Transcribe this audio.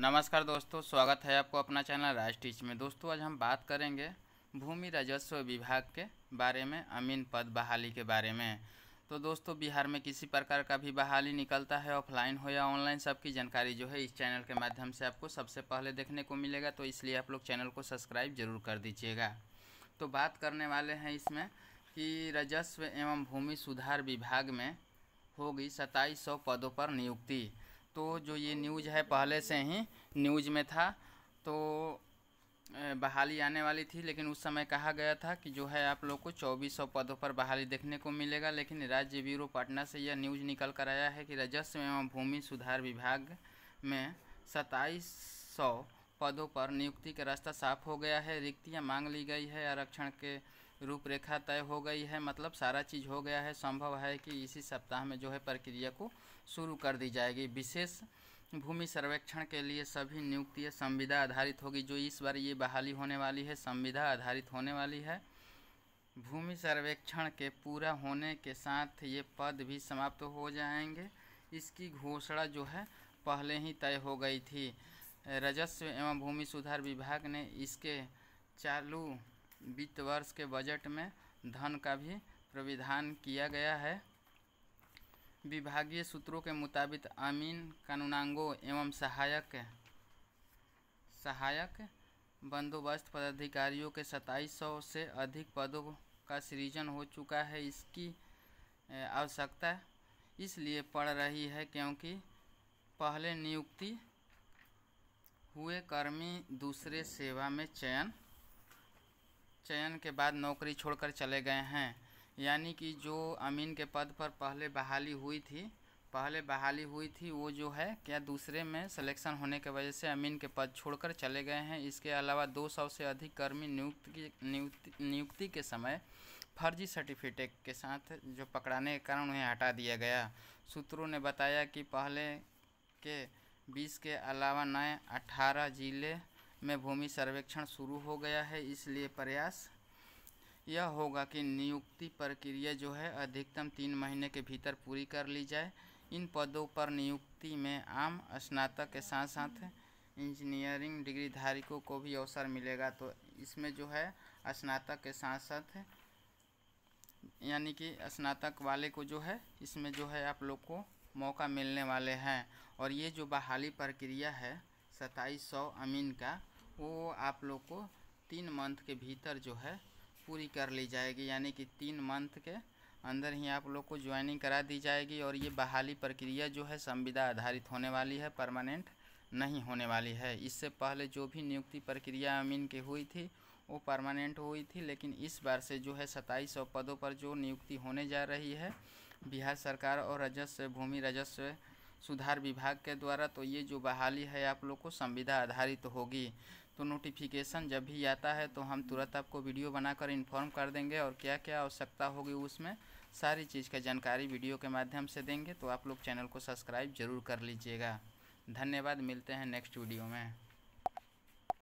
नमस्कार दोस्तों स्वागत है आपको अपना चैनल राज टीच में दोस्तों आज हम बात करेंगे भूमि राजस्व विभाग के बारे में अमीन पद बहाली के बारे में तो दोस्तों बिहार में किसी प्रकार का भी बहाली निकलता है ऑफलाइन हो या ऑनलाइन सबकी जानकारी जो है इस चैनल के माध्यम से आपको सबसे पहले देखने को मिलेगा तो इसलिए आप लोग चैनल को सब्सक्राइब जरूर कर दीजिएगा तो बात करने वाले हैं इसमें कि राजस्व एवं भूमि सुधार विभाग में होगी सत्ताईस सौ पदों पर नियुक्ति तो जो ये न्यूज़ है पहले से ही न्यूज़ में था तो बहाली आने वाली थी लेकिन उस समय कहा गया था कि जो है आप लोग को चौबीस सौ पदों पर बहाली देखने को मिलेगा लेकिन राज्य ब्यूरो पटना से यह न्यूज़ निकल कर आया है कि राजस्व एवं भूमि सुधार विभाग में सताईस सौ पदों पर नियुक्ति का रास्ता साफ हो गया है रिक्तियाँ मांग ली गई है आरक्षण के रूपरेखा तय हो गई है मतलब सारा चीज़ हो गया है संभव है कि इसी सप्ताह में जो है प्रक्रिया को शुरू कर दी जाएगी विशेष भूमि सर्वेक्षण के लिए सभी नियुक्तियाँ संविदा आधारित होगी जो इस बार ये बहाली होने वाली है संविदा आधारित होने वाली है भूमि सर्वेक्षण के पूरा होने के साथ ये पद भी समाप्त हो जाएंगे इसकी घोषणा जो है पहले ही तय हो गई थी राजस्व एवं भूमि सुधार विभाग ने इसके चालू वित्त वर्ष के बजट में धन का भी प्रविधान किया गया है विभागीय सूत्रों के मुताबिक अमीन कानूनांगों एवं सहायक सहायक बंदोबस्त पदाधिकारियों के 2700 से अधिक पदों का सृजन हो चुका है इसकी आवश्यकता इसलिए पड़ रही है क्योंकि पहले नियुक्ति हुए कर्मी दूसरे सेवा में चयन चयन के बाद नौकरी छोड़कर चले गए हैं यानी कि जो अमीन के पद पर पहले बहाली हुई थी पहले बहाली हुई थी वो जो है क्या दूसरे में सिलेक्शन होने के वजह से अमीन के पद छोड़कर चले गए हैं इसके अलावा 200 से अधिक कर्मी नियुक्त की नियुक्ति नियुक्ति के समय फर्जी सर्टिफिकेट के साथ जो पकड़ाने के कारण उन्हें हटा दिया गया सूत्रों ने बताया कि पहले के बीस के अलावा नए अठारह ज़िले में भूमि सर्वेक्षण शुरू हो गया है इसलिए प्रयास यह होगा कि नियुक्ति प्रक्रिया जो है अधिकतम तीन महीने के भीतर पूरी कर ली जाए इन पदों पर नियुक्ति में आम स्नातक के साथ साथ इंजीनियरिंग डिग्री धारकों को भी अवसर मिलेगा तो इसमें जो है स्नातक के साथ साथ यानी कि स्नातक वाले को जो है इसमें जो है आप लोग को मौका मिलने वाले हैं और ये जो बहाली प्रक्रिया है सत्ताईस सौ अमीन का वो आप लोग को तीन मंथ के भीतर जो है पूरी कर ली जाएगी यानी कि तीन मंथ के अंदर ही आप लोग को ज्वाइनिंग करा दी जाएगी और ये बहाली प्रक्रिया जो है संविदा आधारित होने वाली है परमानेंट नहीं होने वाली है इससे पहले जो भी नियुक्ति प्रक्रिया अमीन की हुई थी वो परमानेंट हुई थी लेकिन इस बार से जो है सताईस सौ पदों पर जो नियुक्ति होने जा रही है बिहार सरकार और राजस्व भूमि राजस्व सुधार विभाग के द्वारा तो ये जो बहाली है आप लोग को संविदा आधारित तो होगी तो नोटिफिकेशन जब भी आता है तो हम तुरंत आपको वीडियो बनाकर इन्फॉर्म कर देंगे और क्या क्या आवश्यकता होगी उसमें सारी चीज़ का जानकारी वीडियो के माध्यम से देंगे तो आप लोग चैनल को सब्सक्राइब जरूर कर लीजिएगा धन्यवाद मिलते हैं नेक्स्ट वीडियो में